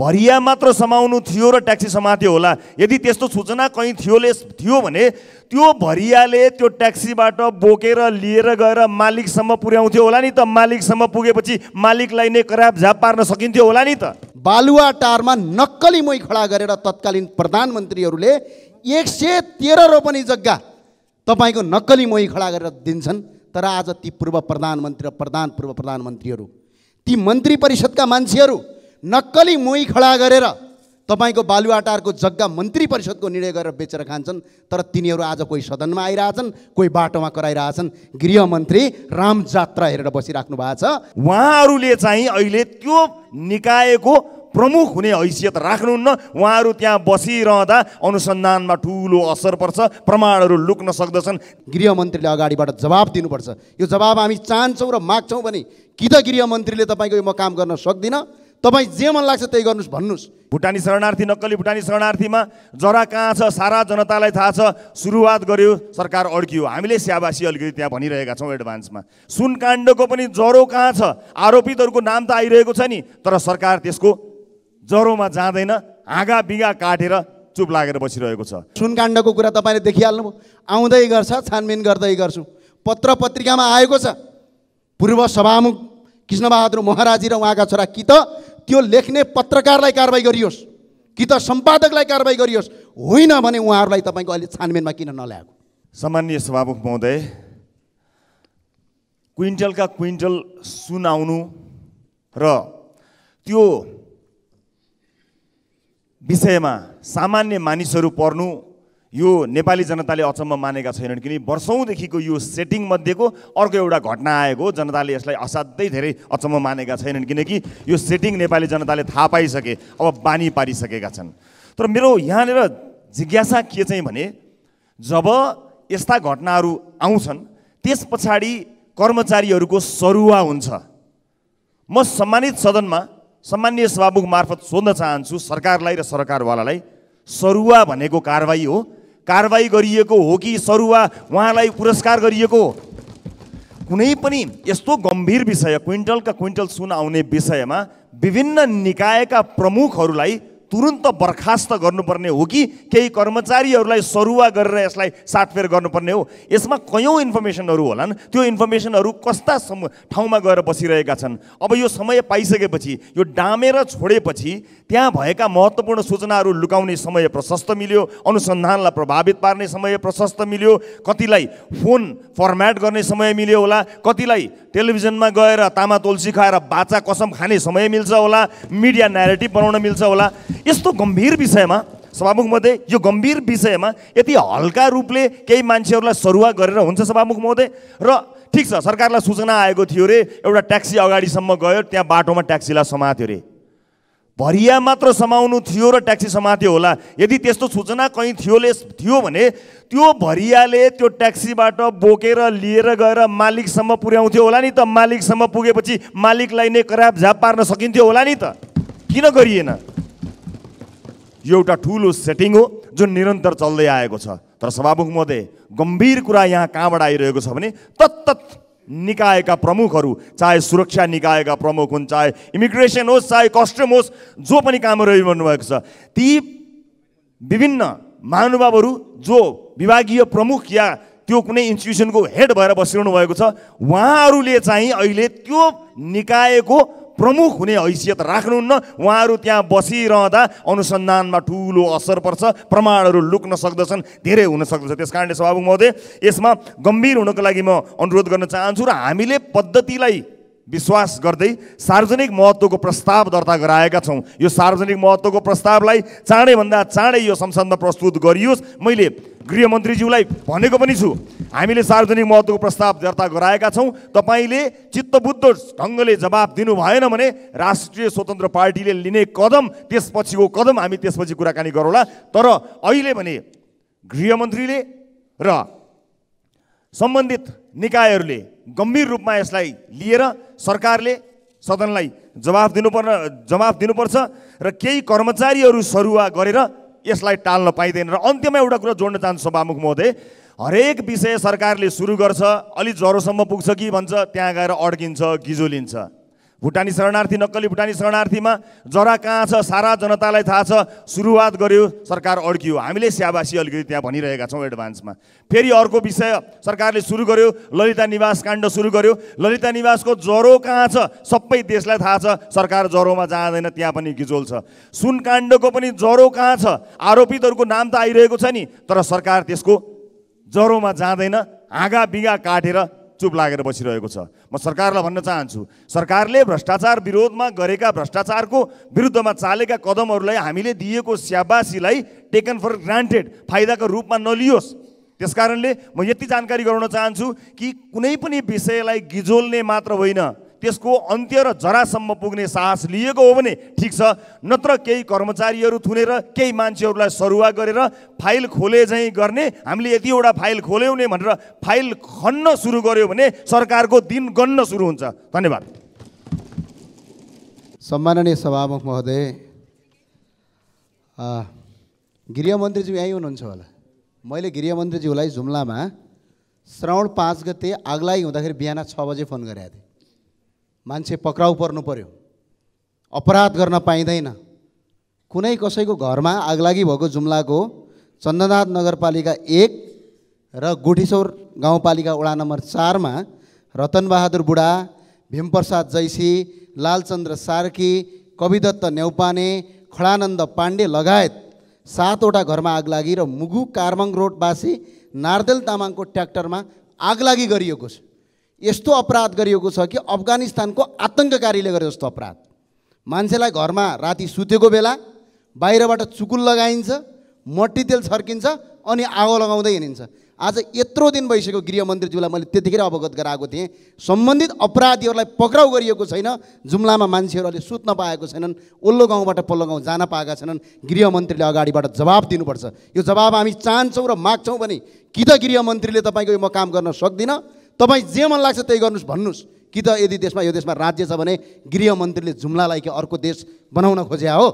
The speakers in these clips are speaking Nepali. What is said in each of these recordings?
भरिया मात्र समाउनु थियो र ट्याक्सी समात्यो होला यदि त्यस्तो सूचना कहीँ थियोले थियो भने त्यो भरियाले त्यो ट्याक्सीबाट बोकेर लिएर गएर मालिकसम्म पुर्याउँथ्यो होला नि त मालिकसम्म पुगेपछि मालिकलाई नै कराब झाप पार्न सकिन्थ्यो होला नि त बालुवा टारमा नक्कली मोही खडा गरेर तत्कालीन प्रधानमन्त्रीहरूले एक सय तेह्र रोपनी जग्गा तपाईँको नक्कली मोही खडा गरेर दिन्छन् तर आज ती पूर्व प्रधानमन्त्री र प्रधान पूर्व प्रधानमन्त्रीहरू ती मन्त्री परिषदका मान्छेहरू नक्कली मोही खडा गरेर तपाईँको बालुवाटारको जग्गा मन्त्री परिषदको निर्णय गरेर बेचेर खान्छन् तर तिनीहरू आज कोही सदनमा आइरहेछन् कोही बाटोमा कराइरहेछन् गृहमन्त्री राम जात्रा हेरेर बसिराख्नु भएको छ उहाँहरूले चाहिँ अहिले त्यो निकायको प्रमुख हुने हैसियत राख्नुहुन्न उहाँहरू त्यहाँ बसिरहँदा अनुसन्धानमा ठुलो असर पर्छ प्रमाणहरू लुक्न सक्दछन् गृहमन्त्रीले अगाडिबाट जवाब दिनुपर्छ यो जवाब हामी चाहन्छौँ र माग्छौँ भने कि त गृहमन्त्रीले तपाईँको यो म काम गर्न सक्दिनँ तपाईँ जे मन लाग्छ त्यही गर्नुहोस् भन्नुहोस् भुटानी शरणार्थी नक्कली भुटानी शरणार्थीमा जरा कहाँ छ सारा जनतालाई थाहा छ सुरुवात गर्यो सरकार अड्कियो हामीले स्याबासी अलिकति त्यहाँ भनिरहेका छौँ एडभान्समा सुन काण्डको पनि जरो कहाँ छ आरोपितहरूको नाम त आइरहेको छ नि तर सरकार त्यसको जरोमा जाँदैन हाँगा बिगा काटेर चुप लागेर बसिरहेको छ सुनकाण्डको कुरा तपाईँले देखिहाल्नुभयो आउँदै गर्छ छानबिन गर्दै गर्छु पत्र पत्रिकामा आएको छ पूर्व सभामुख कृष्णबहादुर महाराजी र उहाँका छोरा कि त त्यो लेख्ने पत्रकारलाई कारवाही गरियोस् कि त सम्पादकलाई कारवाही गरियोस् होइन भने उहाँहरूलाई तपाईँको अहिले छानबिनमा किन नल्याएको सामान्य सभामुख महोदय क्विन्टलका क्विन्टल सुन आउनु र त्यो विषयमा सामान्य मानिसहरू पर्नु यो नेपाली जनताले अचम्म मानेका छैनन् किनकि वर्षौँदेखिको यो सेटिङमध्येको अर्को एउटा घटना आएको जनताले यसलाई असाध्यै धेरै अचम्म मानेका छैनन् किनकि यो सेटिङ नेपाली जनताले थाहा पाइसके अब बानी पारिसकेका छन् तर मेरो यहाँनिर जिज्ञासा के चाहिँ भने जब यस्ता घटनाहरू आउँछन् त्यस पछाडि कर्मचारीहरूको सरुवा हुन्छ म सम्मानित सदनमा सम्मान्य सभामुख मार्फत सोध्न चाहन्छु सरकारलाई र सरकारवालालाई सरुवा भनेको कारवाही हो कारवाही गरिएको हो कि सरुवा उहाँलाई पुरस्कार गरिएको कुनै पनि यस्तो गम्भीर विषय क्विन्टलका क्विन्टल सुन आउने विषयमा विभिन्न निकायका प्रमुखहरूलाई तुरन्त बर्खास्त गर्नुपर्ने हो कि केही कर्मचारीहरूलाई सरुवा गरेर यसलाई साटफेर गर्नुपर्ने हो यसमा कयौँ इन्फर्मेसनहरू होलान् त्यो इन्फर्मेसनहरू कस्ता सम ठाउँमा गएर बसिरहेका छन् अब यो समय पाइसकेपछि यो डामेर छोडेपछि त्यहाँ भएका महत्त्वपूर्ण सूचनाहरू लुकाउने समय प्रशस्त मिल्यो अनुसन्धानलाई प्रभावित पार्ने समय प्रशस्त मिल्यो कतिलाई फोन फर्म्याट गर्ने समय मिल्यो होला कतिलाई टेलिभिजनमा गएर तामा तुलसी खाएर बाचा कसम खाने समय मिल्छ होला मिडिया नेरेटिभ बनाउन मिल्छ होला यस्तो गम्भीर विषयमा सभामुख महोदय यो गम्भीर विषयमा यति हल्का रूपले केही मान्छेहरूलाई सरुवा गरेर हुन्छ सभामुख महोदय र ठिक छ सरकारलाई सूचना आएको थियो रे एउटा ट्याक्सी अगाडिसम्म गयो त्यहाँ बाटोमा ट्याक्सीलाई समात्यो रे भरिया मात्र समाउनु थियो र ट्याक्सी समात्यो होला यदि त्यस्तो सूचना कहीँ थियो थियो भने त्यो भरियाले त्यो ट्याक्सीबाट बोकेर लिएर गएर मालिकसम्म पुर्याउँथ्यो होला नि त मालिकसम्म पुगेपछि मालिकलाई नै कराब झाप पार्न सकिन्थ्यो होला नि त किन गरिएन यो एउटा ठुलो सेटिङ हो जुन निरन्तर चल्दै आएको छ तर सभामुख महोदय गम्भीर कुरा यहाँ कहाँबाट आइरहेको छ भने तत्त निकायका प्रमुखहरू चाहे सुरक्षा निकायका प्रमुख हुन् चाहे इमिग्रेसन होस् चाहे कस्टम होस् जो पनि कामहरू रहिरहनु भएको छ ती विभिन्न महानुभावहरू जो विभागीय प्रमुख या त्यो कुनै इन्स्टिट्युसनको हेड भएर बसिरहनु भएको छ उहाँहरूले चाहिँ अहिले त्यो निकायको प्रमुख हुने हैसियत राख्नुहुन्न उहाँहरू त्यहाँ बसिरहँदा अनुसन्धानमा ठुलो असर पर्छ प्रमाणहरू लुक्न सक्दछन् धेरै हुन सक्दछ त्यस कारणले सभामुख महोदय यसमा गम्भीर हुनको लागि म अनुरोध गर्न चाहन्छु र हामीले पद्धतिलाई विश्वास गर्दै सार्वजनिक महत्त्वको प्रस्ताव दर्ता गराएका छौँ यो सार्वजनिक महत्त्वको प्रस्तावलाई चाँडैभन्दा चाँडै यो संसदमा प्रस्तुत गरियोस् मैले गृहमन्त्रीज्यूलाई भनेको पनि छु हामीले सार्वजनिक महत्त्वको प्रस्ताव दर्ता गराएका छौँ तपाईँले चित्तबुद्ध ढङ्गले जवाब दिनु भएन भने राष्ट्रिय स्वतन्त्र पार्टीले लिने कदम त्यसपछिको कदम हामी त्यसपछि कुराकानी गरौँला तर अहिले भने गृहमन्त्रीले र सम्बन्धित निकायहरूले गम्भीर रूपमा यसलाई लिएर सरकारले सदनलाई जवाफ दिनुपर्ने जवाफ दिनुपर्छ र केही कर्मचारीहरू सरुवा गरेर यसलाई टाल्न पाइँदैन र अन्त्यमा एउटा कुरा जोड्न चाहन्छु सभामुख महोदय हरेक विषय सरकारले सुरु गर्छ अलि ज्वरोसम्म पुग्छ कि भन्छ त्यहाँ गएर अड्किन्छ गिजो भुटानी शरणार्थी नक्कली भुटानी शरणार्थीमा जरा कहाँ छ सारा जनतालाई थाहा छ सुरुवात गर्यो सरकार अड्कियो हामीले स्याबासी अलिकति त्यहाँ भनिरहेका छौँ एडभान्समा फेरि अर्को विषय सरकारले सुरु गर्यो ललिता निवास काण्ड सुरु गर्यो ललिता निवासको ज्वरो कहाँ छ सबै देशलाई थाहा छ सरकार ज्वरोमा जाँदैन त्यहाँ पनि गिजोल छ सुन काण्डको पनि ज्वरो कहाँ छ आरोपितहरूको नाम त आइरहेको छ नि तर सरकार त्यसको ज्वरोमा जाँदैन हाँगा बिगा काटेर चुप लागेर बसिरहेको छ म सरकारलाई भन्न चाहन्छु सरकारले भ्रष्टाचार विरोधमा गरेका भ्रष्टाचारको विरुद्धमा चालेका कदमहरूलाई हामीले दिएको स्याबासीलाई टेकन फर ग्रान्टेड फाइदाको रूपमा नलियोस् त्यसकारणले म यति जानकारी गराउन चाहन्छु कि कुनै पनि विषयलाई गिजोल्ने मात्र होइन त्यसको अन्त्य र जरासम्म पुग्ने साहस लिएको हो भने ठिक छ नत्र केही कर्मचारीहरू थुनेर केही मान्छेहरूलाई सरुवा गरेर फाइल खोले झैँ गर्ने हामीले यतिवटा फाइल खोल्यौँ नै भनेर फाइल खन्न सुरु गर्यो भने सरकारको दिन गन्न सुरु हुन्छ धन्यवाद सम्माननीय सभामुख महोदय गृहमन्त्रीज्यू यहीँ हुनुहुन्छ होला मैले गृहमन्त्रीज्यूलाई जुम्लामा श्रावण पाँच गते आग्लाइ हुँदाखेरि बिहान छ बजे फोन गरेको थिएँ मान्छे पक्राउ पर्नु पर्यो अपराध गर्न पाइँदैन कुनै कसैको घरमा आगलागी भएको जुम्लाको चन्दनाथ नगरपालिका एक र गुठीसौर गाउँपालिका वडा नम्बर चारमा रतनबहादुर बुढा भीमप्रसाद जैसी लालचन्द्र सार्की कविदत्त न्याउपाने खडानन्द पाण्डे लगायत सातवटा घरमा आगलागी र मुगु कार्मङ रोडवासी नारदेल तामाङको ट्र्याक्टरमा आगलागी गरिएको छ यस्तो अपराध गरिएको छ कि अफगानिस्तानको आतङ्ककारीले गरे जस्तो अपराध मान्छेलाई घरमा राति सुतेको बेला बाहिरबाट चुकुल लगाइन्छ मट्टी तेल छर्किन्छ अनि आगो लगाउँदै हिँडिन्छ आज यत्रो दिन भइसक्यो गृहमन्त्रीज्यूलाई मैले त्यतिखेर अवगत गराएको थिएँ सम्बन्धित अपराधीहरूलाई पक्राउ गरिएको छैन जुम्लामा मान्छेहरू अहिले सुत्न पाएको छैनन् ओल्लो गाउँबाट पल्लो गाउँ जान पाएका छैनन् गृहमन्त्रीले अगाडिबाट जवाब दिनुपर्छ यो जवाब हामी चाहन्छौँ र माग्छौँ भने कि त गृहमन्त्रीले तपाईँको यो म काम गर्न सक्दिनँ तपाईँ जे मन लाग्छ त्यही गर्नुहोस् भन्नुहोस् कि त यदि देशमा यो देशमा राज्य छ भने गृहमन्त्रीले जुम्लालाई कि अर्को देश बनाउन खोज्या हो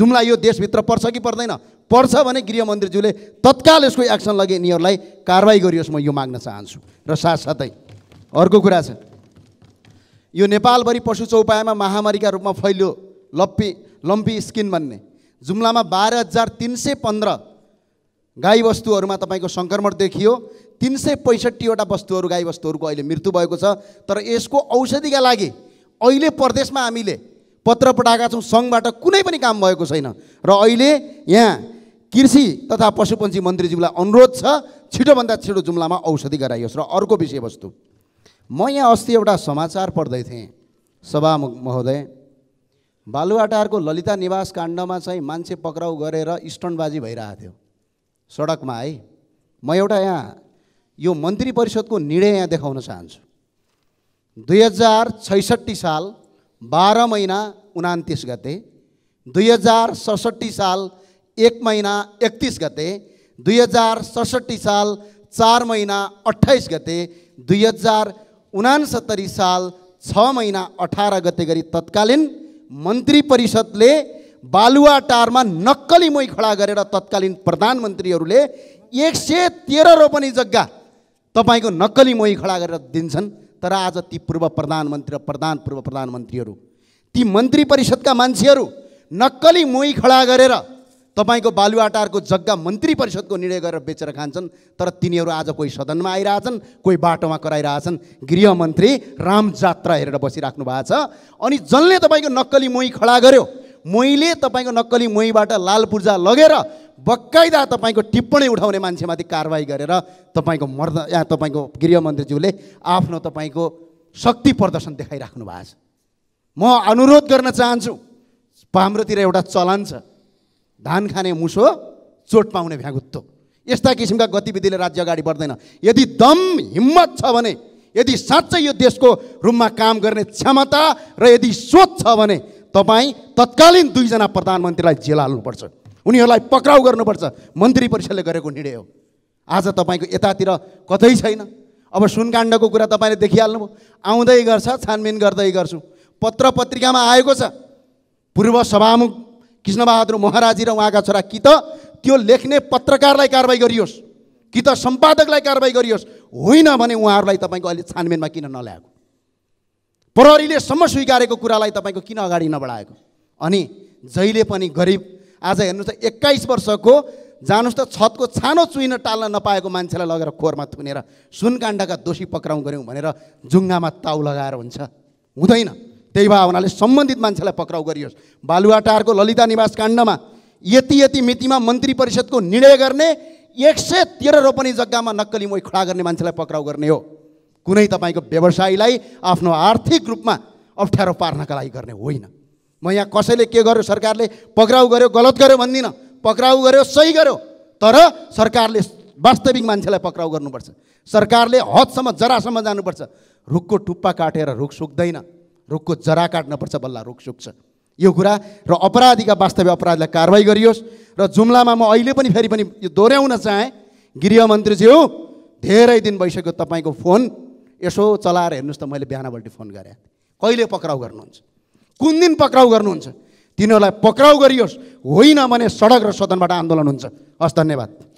जुम्ला यो देशभित्र पर्छ कि पर्दैन पर्छ भने गृहमन्त्रीज्यूले तत्काल यसको एक्सन लगे यिनीहरूलाई कारवाही गरियोस् म यो माग्न चाहन्छु र साथसाथै अर्को कुरा छ यो नेपालभरि पशु चौपायामा महामारीका रूपमा फैलियो लप्पी लम्पी स्किन भन्ने जुम्लामा बाह्र हजार तिन सय पन्ध्र गाई वस्तुहरूमा तपाईँको सङ्क्रमण देखियो तिन सय पैँसठीवटा वस्तुहरू गाई वस्तुहरूको अहिले मृत्यु भएको छ तर यसको औषधिका लागि अहिले प्रदेशमा हामीले पत्र पठाएका छौँ सङ्घबाट कुनै पनि काम भएको छैन र अहिले यहाँ कृषि तथा पशुपन्छी मन्त्रीज्यूलाई अनुरोध छ छिटोभन्दा छिटो जुम्लामा औषधि गराइयोस् र अर्को विषयवस्तु म यहाँ अस्ति एउटा समाचार पढ्दै थिएँ सभा महोदय बालुवाटारको ललिता निवास काण्डमा चाहिँ मान्छे पक्राउ गरेर स्टन्टबाजी भइरहेको थियो सडकमा है म एउटा यहाँ यो मन्त्री परिषदको निर्णय यहाँ देखाउन चाहन्छु दुई हजार छैसठी साल बाह्र महिना उनातिस गते दुई हजार सडसट्ठी साल एक महिना एकतिस गते दुई हजार सडसट्ठी साल चार महिना अठाइस गते दुई हजार उनासत्तरी साल छ महिना अठार गते गरी तत्कालीन मन्त्री परिषदले बालुवाटारमा नक्कली मै खडा गरेर तत्कालीन प्रधानमन्त्रीहरूले एक सय तेह्र रोपनी जग्गा तपाईँको नक्कली मोही खडा गरेर दिन्छन् तर आज ती पूर्व प्रधानमन्त्री र प्रधान पूर्व प्रधानमन्त्रीहरू ती मन्त्री परिषदका मान्छेहरू नक्कली मोही खडा गरेर तपाईँको बालुवाटारको जग्गा मन्त्री परिषदको निर्णय गरेर बेचेर खान्छन् तर तिनीहरू आज कोही सदनमा आइरहेछन् कोही बाटोमा कराइरहेछन् गृहमन्त्री राम जात्रा हेरेर बसिराख्नु भएको छ अनि जसले तपाईँको नक्कली मोही खडा गर्यो मैले तपाईँको नक्कली मोहीबाट लाल पूर्जा लगेर बक्काइदा तपाईँको टिप्पणी उठाउने मान्छेमाथि कारवाही गरेर तपाईँको मर्द या तपाईँको गृहमन्त्रीज्यूले आफ्नो तपाईँको शक्ति प्रदर्शन देखाइराख्नु भएको छ म अनुरोध गर्न चाहन्छु हाम्रोतिर एउटा चलन छ धान खाने मुसो चोट पाउने भ्यागुत्तो यस्ता किसिमका गतिविधिले राज्य अगाडि बढ्दैन यदि दम हिम्मत छ भने यदि साँच्चै यो देशको रूपमा काम गर्ने क्षमता र यदि सोच छ भने तपाईँ तत्कालीन दुईजना प्रधानमन्त्रीलाई जेल हाल्नुपर्छ उनीहरूलाई पक्राउ गर्नुपर्छ मन्त्री परिषदले गरेको निर्णय हो आज तपाईँको यतातिर कतै छैन अब सुनकाण्डको कुरा तपाईँले देखिहाल्नुभयो आउँदै गर्छ छानबिन गर्दै गर्छु पत्र पत्रिकामा आएको छ पूर्व सभामुख कृष्णबहादुर महाराजी र उहाँका छोरा कि त त्यो लेख्ने पत्रकारलाई कारवाही गरियोस् कि त सम्पादकलाई कारवाही गरियोस् होइन भने उहाँहरूलाई तपाईँको अहिले छानबिनमा किन नल्याएको प्रहरीलेसम्म स्वीकारेको कुरालाई तपाईँको किन अगाडि नबढाएको अनि जहिले पनि गरिब आज हेर्नुहोस् त एक्काइस वर्षको जानुहोस् त छतको छानो चुहिन टाल्न नपाएको मान्छेलाई लगेर खोरमा थुनेर सुनकाण्डका दोषी पक्राउ गऱ्यौँ भनेर जुङ्गामा ताउ लगाएर हुन्छ हुँदैन त्यही भए भावनाले सम्बन्धित मान्छेलाई पक्राउ गरियोस् बालुवाटारको ललिता निवास काण्डमा यति यति मितिमा मन्त्री परिषदको निर्णय गर्ने एक सय तेह्र रोपनी जग्गामा नक्कली मोही खडा गर्ने मान्छेलाई पक्राउ गर्ने हो कुनै तपाईँको व्यवसायीलाई आफ्नो आर्थिक रूपमा अप्ठ्यारो पार्नका लागि गर्ने होइन म यहाँ कसैले के गर्यो सरकारले पक्राउ गर्यो गलत गर्यो भन्दिनँ पक्राउ गर्यो सही गर्यो तर सरकारले वास्तविक मान्छेलाई पक्राउ गर्नुपर्छ सरकारले हदसम्म जरासम्म जानुपर्छ रुखको टुप्पा काटेर रुख सुक्दैन रुखको जरा काट्नुपर्छ बल्ल रुख सुक्छ यो कुरा र अपराधीका वास्तविक अपराधीलाई कारवाही गरियोस् र जुम्लामा म अहिले पनि फेरि पनि यो दोहोऱ्याउन चाहेँ गृहमन्त्रीज्यू धेरै दिन भइसक्यो तपाईँको फोन यसो चलाएर हेर्नुहोस् त मैले बिहानपल्टि फोन गरेँ कहिले पक्राउ गर्नुहुन्छ कुन दिन पक्राउ गर्नुहुन्छ तिनीहरूलाई पक्राउ गरियोस् होइन भने सडक र सदनबाट आन्दोलन हुन्छ हस् धन्यवाद